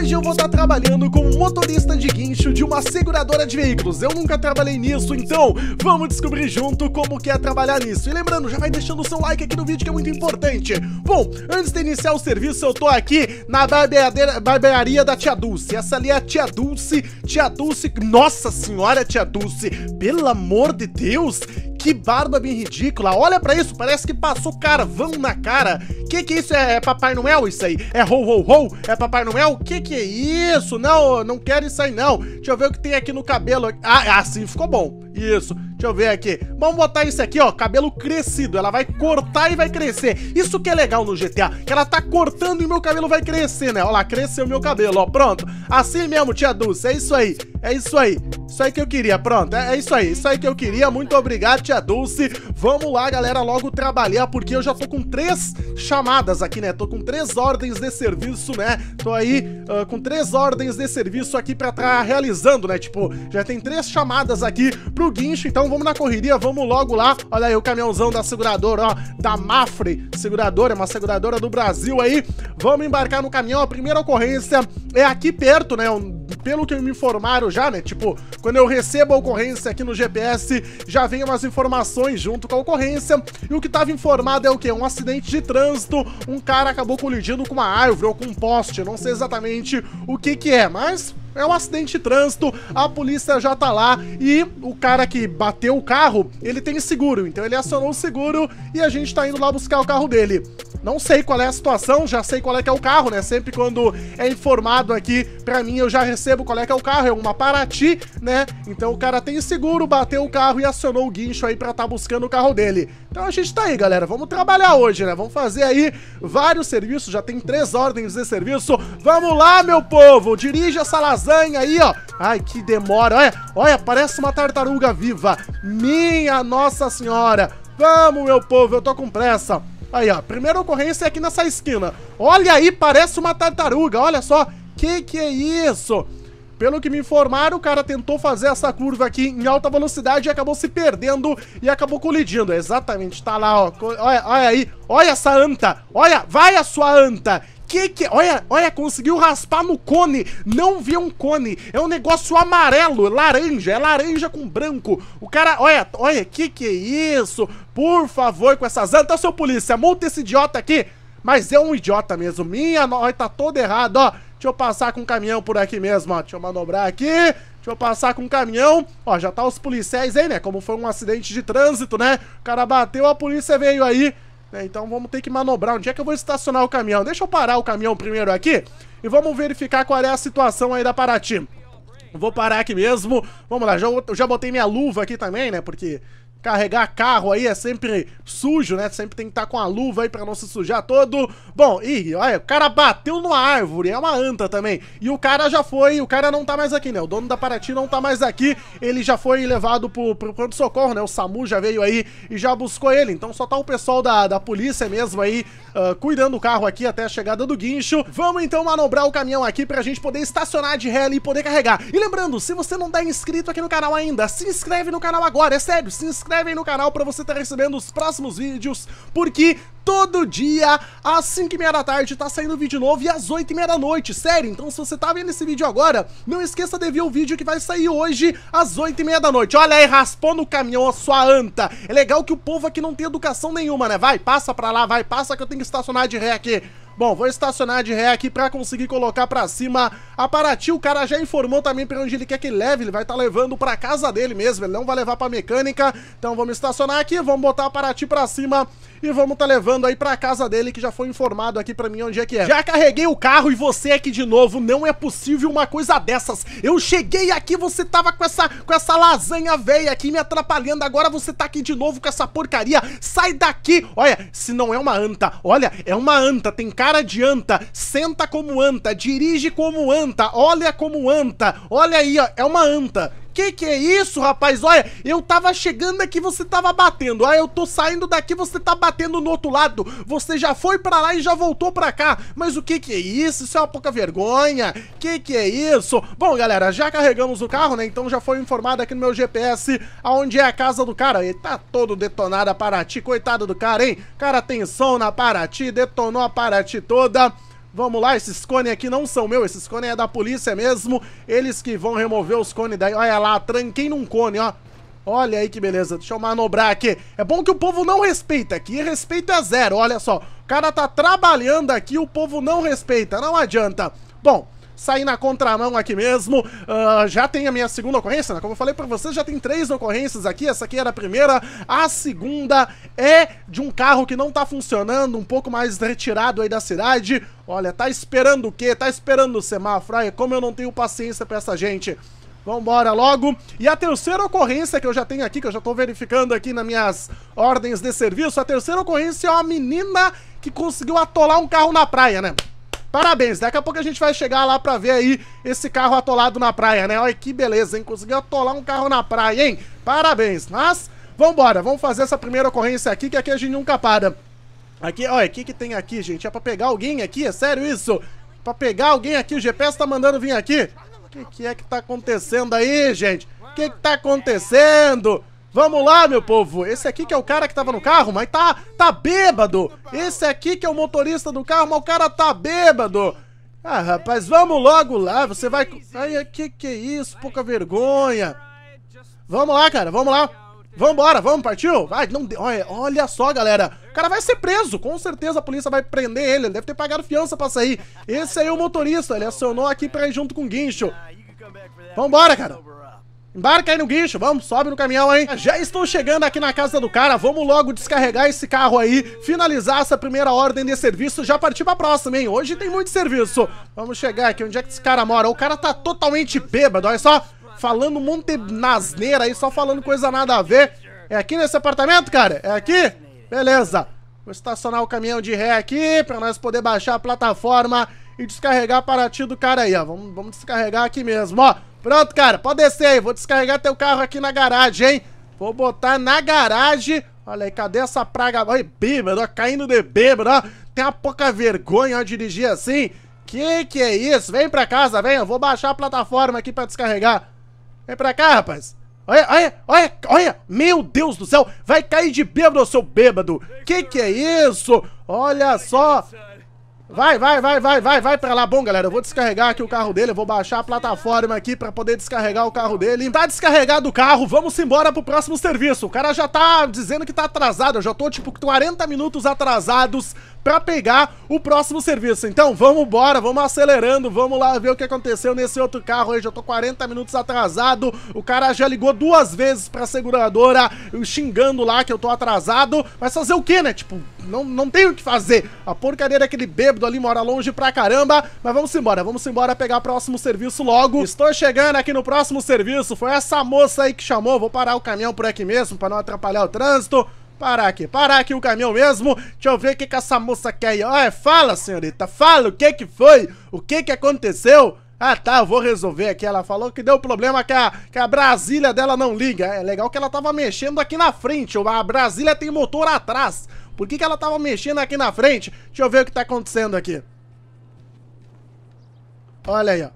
Hoje eu vou estar trabalhando como motorista de guincho de uma seguradora de veículos. Eu nunca trabalhei nisso, então vamos descobrir junto como que é trabalhar nisso. E lembrando, já vai deixando o seu like aqui no vídeo que é muito importante. Bom, antes de iniciar o serviço, eu tô aqui na barbearia da Tia Dulce. Essa ali é a Tia Dulce, Tia Dulce, nossa senhora Tia Dulce, pelo amor de Deus! Que barba bem ridícula. Olha para isso, parece que passou carvão na cara. Que que é isso é? é Papai Noel isso aí? É ho ho ho? É Papai Noel? Que que é isso? Não, não quero isso aí não. Deixa eu ver o que tem aqui no cabelo. Ah, assim ficou bom. Isso. Deixa eu ver aqui. Vamos botar isso aqui, ó. Cabelo crescido. Ela vai cortar e vai crescer. Isso que é legal no GTA. Que ela tá cortando e meu cabelo vai crescer, né? Olha lá, cresceu meu cabelo, ó. Pronto. Assim mesmo, tia Dulce. É isso aí. É isso aí. Isso aí que eu queria. Pronto. É, é isso aí. Isso aí que eu queria. Muito obrigado, tia Dulce. Vamos lá, galera. Logo trabalhar, porque eu já tô com três chamadas aqui, né? Tô com três ordens de serviço, né? Tô aí uh, com três ordens de serviço aqui pra tá realizando, né? Tipo, já tem três chamadas aqui pro guincho. Então vamos na correria, vamos logo lá. Olha aí o caminhãozão da seguradora, ó, da Mafre Seguradora, é uma seguradora do Brasil aí. Vamos embarcar no caminhão. A primeira ocorrência é aqui perto, né? pelo que me informaram já, né? Tipo, quando eu recebo a ocorrência aqui no GPS, já vem umas informações junto com a ocorrência. E o que estava informado é o quê? Um acidente de trânsito, um cara acabou colidindo com uma árvore ou com um poste, não sei exatamente o que que é, mas é um acidente de trânsito, a polícia já tá lá e o cara que bateu o carro, ele tem seguro, então ele acionou o seguro e a gente tá indo lá buscar o carro dele. Não sei qual é a situação, já sei qual é que é o carro, né? Sempre quando é informado aqui, pra mim, eu já recebo qual é que é o carro, é uma Paraty, né? Então o cara tem seguro, bateu o carro e acionou o guincho aí pra tá buscando o carro dele. Então a gente tá aí, galera, vamos trabalhar hoje, né? Vamos fazer aí vários serviços, já tem três ordens de serviço. Vamos lá, meu povo, dirija essa lasanha aí, ó. Ai, que demora, olha, olha, parece uma tartaruga viva. Minha Nossa Senhora. Vamos, meu povo, eu tô com pressa. Aí, ó, primeira ocorrência é aqui nessa esquina. Olha aí, parece uma tartaruga, olha só. Que que é isso? Pelo que me informaram, o cara tentou fazer essa curva aqui em alta velocidade e acabou se perdendo e acabou colidindo. Exatamente, tá lá, ó. Olha, olha aí, olha essa anta. Olha, vai a sua anta que que... Olha, olha, conseguiu raspar no cone. Não vi um cone. É um negócio amarelo, é laranja. É laranja com branco. O cara... Olha, olha, que que é isso? Por favor, com essas... Então, seu polícia, multa esse idiota aqui. Mas é um idiota mesmo. Minha... Olha, tá todo errado, ó. Deixa eu passar com o caminhão por aqui mesmo, ó. Deixa eu manobrar aqui. Deixa eu passar com o caminhão. Ó, já tá os policiais aí, né? Como foi um acidente de trânsito, né? O cara bateu, a polícia veio aí. Né? Então vamos ter que manobrar. Onde é que eu vou estacionar o caminhão? Deixa eu parar o caminhão primeiro aqui e vamos verificar qual é a situação aí da Paraty. Vou parar aqui mesmo. Vamos lá, já, já botei minha luva aqui também, né? Porque Carregar carro aí é sempre sujo, né? Sempre tem que estar tá com a luva aí pra não se sujar todo. Bom, e olha, o cara bateu numa árvore, é uma anta também. E o cara já foi, o cara não tá mais aqui, né? O dono da Paraty não tá mais aqui, ele já foi levado pro, pro pronto-socorro, né? O SAMU já veio aí e já buscou ele. Então só tá o pessoal da, da polícia mesmo aí uh, cuidando do carro aqui até a chegada do guincho. Vamos então manobrar o caminhão aqui pra gente poder estacionar de ré e poder carregar. E lembrando, se você não tá inscrito aqui no canal ainda, se inscreve no canal agora, é sério, se inscreve inscreve aí no canal para você estar tá recebendo os próximos vídeos, porque todo dia, às 5 e meia da tarde tá saindo vídeo novo e às 8 e meia da noite, sério, então se você tá vendo esse vídeo agora, não esqueça de ver o vídeo que vai sair hoje às 8 e meia da noite, olha aí, raspou no caminhão a sua anta, é legal que o povo aqui não tem educação nenhuma, né, vai, passa pra lá, vai, passa que eu tenho que estacionar de ré aqui, Bom, vou estacionar de ré aqui pra conseguir colocar pra cima a Paraty. O cara já informou também pra onde ele quer que ele leve. Ele vai estar tá levando pra casa dele mesmo. Ele não vai levar pra mecânica. Então vamos estacionar aqui, vamos botar a Paraty pra cima e vamos tá levando levando aí pra casa dele, que já foi informado aqui pra mim onde é que é. Já carreguei o carro e você aqui de novo, não é possível uma coisa dessas. Eu cheguei aqui, você tava com essa, com essa lasanha velha aqui me atrapalhando, agora você tá aqui de novo com essa porcaria. Sai daqui! Olha, se não é uma anta, olha, é uma anta, tem cara de anta, senta como anta, dirige como anta, olha como anta, olha aí, ó, é uma anta que que é isso, rapaz? Olha, eu tava chegando aqui, você tava batendo. Ah, eu tô saindo daqui, você tá batendo no outro lado. Você já foi pra lá e já voltou pra cá. Mas o que que é isso? Isso é uma pouca vergonha. Que que é isso? Bom, galera, já carregamos o carro, né? Então já foi informado aqui no meu GPS aonde é a casa do cara. Ele tá todo detonado a Paraty, coitado do cara, hein? Cara, atenção na Paraty, detonou a Paraty toda. Vamos lá, esses cones aqui não são meus, esses cones é da polícia mesmo. Eles que vão remover os cones daí. Olha lá, tranquei num cone, ó. Olha aí que beleza, deixa eu manobrar aqui. É bom que o povo não respeita aqui, respeito é zero, olha só. O cara tá trabalhando aqui, o povo não respeita, não adianta. Bom, sair na contramão aqui mesmo. Uh, já tem a minha segunda ocorrência, né? Como eu falei pra vocês, já tem três ocorrências aqui. Essa aqui era a primeira. A segunda é de um carro que não tá funcionando, um pouco mais retirado aí da cidade. Olha, tá esperando o quê? Tá esperando o semáforo. Ai, como eu não tenho paciência pra essa gente. Vambora logo. E a terceira ocorrência que eu já tenho aqui, que eu já tô verificando aqui nas minhas ordens de serviço, a terceira ocorrência é uma menina que conseguiu atolar um carro na praia, né? Parabéns, daqui a pouco a gente vai chegar lá pra ver aí esse carro atolado na praia, né? Olha que beleza, hein? Conseguiu atolar um carro na praia, hein? Parabéns, mas vambora, vamos fazer essa primeira ocorrência aqui, que aqui a gente nunca para. Aqui, olha, o que que tem aqui, gente? É pra pegar alguém aqui? É sério isso? Pra pegar alguém aqui? O GPS tá mandando vir aqui? O que, que é que tá acontecendo aí, gente? O que que tá acontecendo? Vamos lá, meu povo. Esse aqui que é o cara que tava no carro, mas tá, tá bêbado. Esse aqui que é o motorista do carro, mas o cara tá bêbado. Ah, rapaz, vamos logo lá. Você vai... Ai, que que é isso? Pouca vergonha. Vamos lá, cara. Vamos lá. Vambora, vamos, partiu? Vai, não de... olha, olha só, galera. O cara vai ser preso. Com certeza a polícia vai prender ele. Ele deve ter pagado fiança pra sair. Esse aí é o motorista. Ele acionou aqui pra ir junto com o guincho. Vambora, cara. Embarca aí no guincho, vamos, sobe no caminhão, hein? Já estou chegando aqui na casa do cara, vamos logo descarregar esse carro aí, finalizar essa primeira ordem de serviço, já partir pra próxima, hein? Hoje tem muito serviço. Vamos chegar aqui, onde é que esse cara mora? O cara tá totalmente bêbado, olha só, falando um monte de nasneira aí, só falando coisa nada a ver. É aqui nesse apartamento, cara? É aqui? Beleza. Vou estacionar o caminhão de ré aqui, pra nós poder baixar a plataforma e descarregar a parati do cara aí, ó. Vamos, vamos descarregar aqui mesmo, ó. Pronto, cara, pode descer aí. Vou descarregar teu carro aqui na garagem, hein? Vou botar na garagem. Olha aí, cadê essa praga? Olha, bêbado, ó, caindo de bêbado, ó. Tem uma pouca vergonha ó, dirigir assim. Que que é isso? Vem pra casa, vem. Eu vou baixar a plataforma aqui pra descarregar. Vem pra cá, rapaz. Olha, olha, olha, olha. Meu Deus do céu. Vai cair de bêbado, seu bêbado. Que que é isso? Olha só. Vai, vai, vai, vai, vai, vai pra lá. Bom, galera, eu vou descarregar aqui o carro dele, eu vou baixar a plataforma aqui pra poder descarregar o carro dele. Tá descarregado o carro, vamos embora pro próximo serviço. O cara já tá dizendo que tá atrasado, eu já tô tipo 40 minutos atrasados pra pegar o próximo serviço. Então, vamos embora, vamos acelerando, vamos lá ver o que aconteceu nesse outro carro aí. Já tô 40 minutos atrasado, o cara já ligou duas vezes pra seguradora xingando lá que eu tô atrasado. Mas fazer o quê, né? Tipo, não, não tem o que fazer. A porcaria daquele bêbado ali mora longe pra caramba. Mas vamos embora, vamos embora pegar o próximo serviço logo. Estou chegando aqui no próximo serviço. Foi essa moça aí que chamou. Vou parar o caminhão por aqui mesmo pra não atrapalhar o trânsito. Parar aqui, parar aqui o caminhão mesmo. Deixa eu ver o que, que essa moça quer aí. Olha, fala, senhorita, fala o que que foi, o que que aconteceu. Ah, tá, eu vou resolver aqui. Ela falou que deu problema que a, que a Brasília dela não liga. É legal que ela tava mexendo aqui na frente. A Brasília tem motor atrás. Por que, que ela tava mexendo aqui na frente? Deixa eu ver o que tá acontecendo aqui. Olha aí, ó.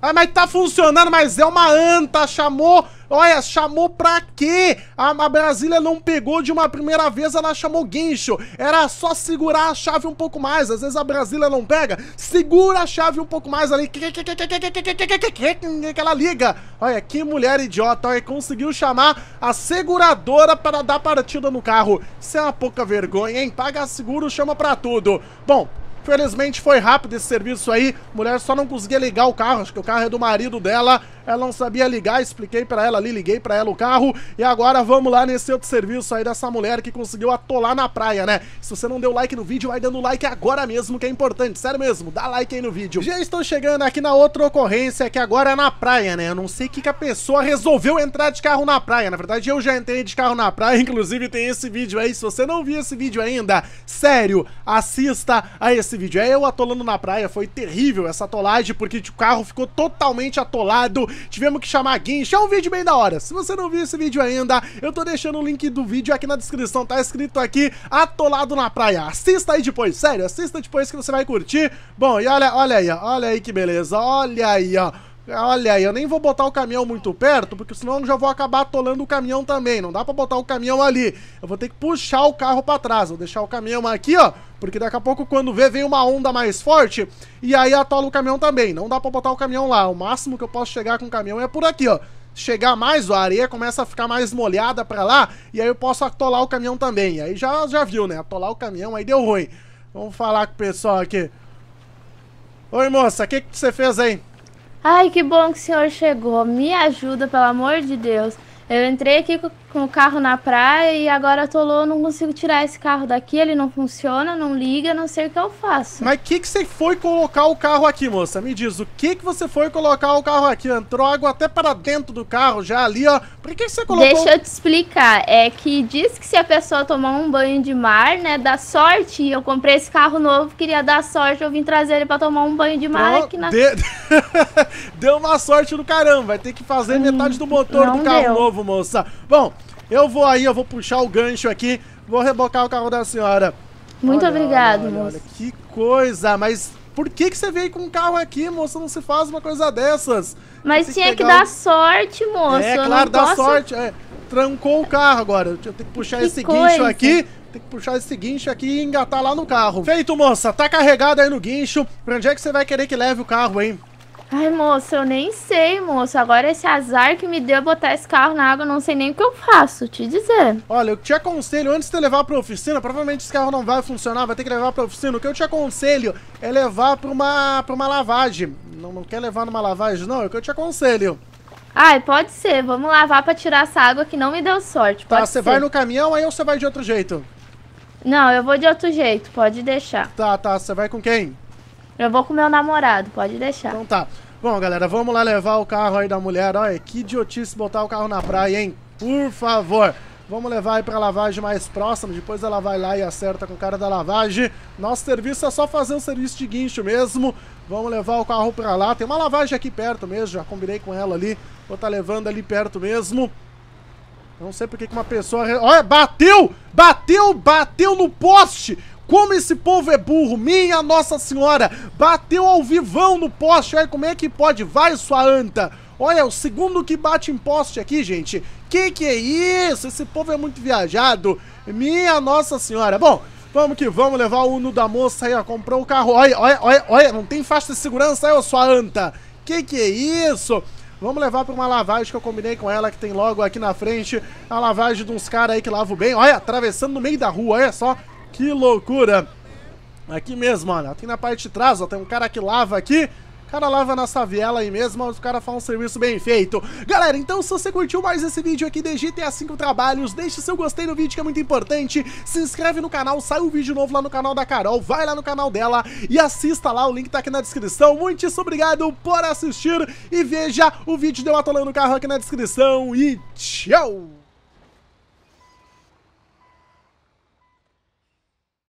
Ah, mas tá funcionando, mas é uma anta. Chamou Olha, chamou pra quê? A, a Brasília não pegou de uma primeira vez, ela chamou guincho. Era só segurar a chave um pouco mais. Às vezes a Brasília não pega, segura a chave um pouco mais ali. Que ela liga. Olha, que mulher idiota. Olha, conseguiu chamar a seguradora para dar partida no carro. Isso é uma pouca vergonha, hein? Paga seguro, chama pra tudo. Bom, Felizmente foi rápido esse serviço aí. Mulher só não conseguia ligar o carro, acho que o carro é do marido dela ela não sabia ligar, expliquei para ela ali, liguei para ela o carro, e agora vamos lá nesse outro serviço aí dessa mulher que conseguiu atolar na praia, né? Se você não deu like no vídeo, vai dando like agora mesmo, que é importante, sério mesmo, dá like aí no vídeo. Já estou chegando aqui na outra ocorrência, que é agora é na praia, né? Eu não sei o que, que a pessoa resolveu entrar de carro na praia, na verdade eu já entrei de carro na praia, inclusive tem esse vídeo aí, se você não viu esse vídeo ainda, sério, assista a esse vídeo. É eu atolando na praia, foi terrível essa atolagem, porque tipo, o carro ficou totalmente atolado, tivemos que chamar a guincha. É um vídeo bem da hora. Se você não viu esse vídeo ainda, eu tô deixando o link do vídeo aqui na descrição. Tá escrito aqui, atolado na praia. Assista aí depois, sério, assista depois que você vai curtir. Bom, e olha, olha aí, olha aí que beleza. Olha aí, ó. Olha aí, eu nem vou botar o caminhão muito perto, porque senão eu já vou acabar atolando o caminhão também. Não dá pra botar o caminhão ali. Eu vou ter que puxar o carro pra trás. Vou deixar o caminhão aqui, ó. Porque daqui a pouco, quando vê, vem uma onda mais forte e aí atola o caminhão também. Não dá pra botar o caminhão lá. O máximo que eu posso chegar com o caminhão é por aqui, ó. Chegar mais, a areia começa a ficar mais molhada pra lá e aí eu posso atolar o caminhão também. E aí já, já viu, né? Atolar o caminhão, aí deu ruim. Vamos falar com o pessoal aqui. Oi, moça, o que, que você fez aí? Ai, que bom que o senhor chegou. Me ajuda, pelo amor de Deus. Eu entrei aqui com o carro na praia e agora atolou, não consigo tirar esse carro daqui, ele não funciona, não liga, não sei o que eu faço. Mas o que, que você foi colocar o carro aqui, moça? Me diz, o que, que você foi colocar o carro aqui? Entrou água até para dentro do carro, já ali, ó. Por que, que você colocou... Deixa eu te explicar, é que diz que se a pessoa tomar um banho de mar, né, dá sorte, eu comprei esse carro novo, queria dar sorte, eu vim trazer ele para tomar um banho de mar Pro... aqui na... De... deu uma sorte do caramba, vai ter que fazer hum, metade do motor do carro deu. novo, moça. Bom... Eu vou aí, eu vou puxar o gancho aqui, vou rebocar o carro da senhora. Muito olha, obrigado, olha, moço. Olha, que coisa, mas por que, que você veio com um carro aqui, moço? Não se faz uma coisa dessas. Mas tinha que, que dar o... sorte, moço. É, eu claro, dá posso... sorte. É, trancou o carro agora. Eu tenho que puxar que esse coisa. guincho aqui. Tem que puxar esse guincho aqui e engatar lá no carro. Feito, moça. Tá carregado aí no guincho. Pra onde é que você vai querer que leve o carro, hein? Ai, moço, eu nem sei, moço. Agora esse azar que me deu botar esse carro na água, eu não sei nem o que eu faço, te dizer. Olha, eu te aconselho, antes de levar pra oficina, provavelmente esse carro não vai funcionar, vai ter que levar pra oficina. O que eu te aconselho é levar pra uma, pra uma lavagem. Não, não quer levar numa lavagem, não? É o que eu te aconselho. Ai, pode ser. Vamos lavar pra tirar essa água que não me deu sorte. Tá, pode tá, você vai no caminhão, aí ou você vai de outro jeito? Não, eu vou de outro jeito, pode deixar. Tá, tá. Você vai com quem? Eu vou com meu namorado, pode deixar. Então tá. Bom, galera, vamos lá levar o carro aí da mulher. Olha, que idiotice botar o carro na praia, hein? Por favor. Vamos levar aí pra lavagem mais próxima. Depois ela vai lá e acerta com o cara da lavagem. Nosso serviço é só fazer o serviço de guincho mesmo. Vamos levar o carro pra lá. Tem uma lavagem aqui perto mesmo. Já combinei com ela ali. Vou estar tá levando ali perto mesmo. Não sei porque que uma pessoa... Olha, bateu! Bateu! Bateu no poste! Como esse povo é burro, minha Nossa Senhora! Bateu ao vivão no poste, olha como é que pode, vai sua anta! Olha, o segundo que bate em poste aqui, gente. Que que é isso? Esse povo é muito viajado. Minha Nossa Senhora. Bom, vamos que vamos levar o Uno da moça aí, ó. Comprou o carro. Olha, olha, olha, olha. Não tem faixa de segurança aí, ó, sua anta. Que que é isso? Vamos levar para uma lavagem que eu combinei com ela, que tem logo aqui na frente. A lavagem de uns caras aí que lavam bem. Olha, atravessando no meio da rua, olha só. Que loucura! Aqui mesmo, olha, tem na parte de trás, ó, tem um cara que lava aqui, cara lava na saviela aí mesmo, mas o cara faz um serviço bem feito. Galera, então se você curtiu mais esse vídeo aqui de GTA 5 Trabalhos, deixe seu gostei no vídeo que é muito importante, se inscreve no canal, sai um vídeo novo lá no canal da Carol, vai lá no canal dela e assista lá, o link tá aqui na descrição. Muito obrigado por assistir e veja o vídeo de eu atolando o carro aqui na descrição e tchau!